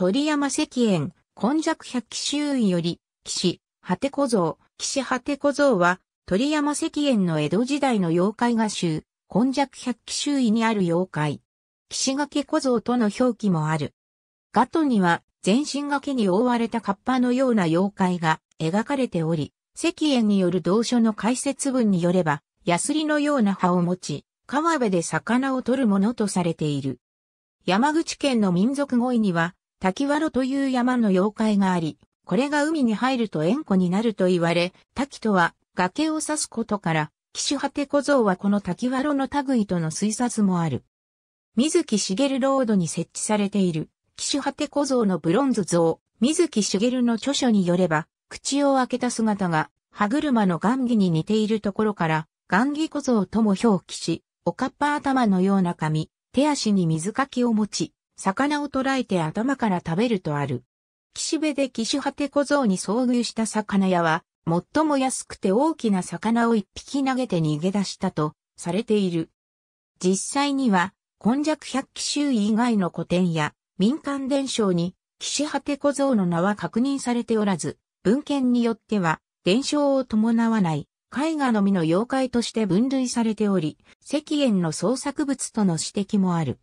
鳥山石燕、根弱百騎周囲より、騎士、果て小僧、騎士果て小僧は、鳥山石燕の江戸時代の妖怪画集、根弱百騎周囲にある妖怪。騎士掛小僧との表記もある。ガトには、全身垣に覆われたカッパのような妖怪が描かれており、石燕による同書の解説文によれば、ヤスリのような葉を持ち、川辺で魚を取るものとされている。山口県の民族語彙には、滝わろという山の妖怪があり、これが海に入ると縁故になると言われ、滝とは崖を指すことから、岸果て小僧はこの滝わろの類との推察もある。水木しげるロードに設置されている、岸果て小僧のブロンズ像、水木しげるの著書によれば、口を開けた姿が、歯車の雁木に似ているところから、雁木小僧とも表記し、おかっぱ頭のような髪、手足に水かきを持ち、魚を捕らえて頭から食べるとある。岸辺で岸派手小僧に遭遇した魚屋は、最も安くて大きな魚を一匹投げて逃げ出したとされている。実際には、今弱百奇衆以外の古典や民間伝承に岸派手小僧の名は確認されておらず、文献によっては伝承を伴わない絵画のみの妖怪として分類されており、石燕の創作物との指摘もある。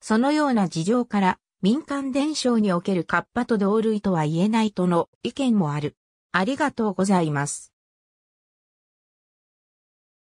そのような事情から、民間伝承におけるカッパと同類とは言えないとの意見もある。ありがとうございます。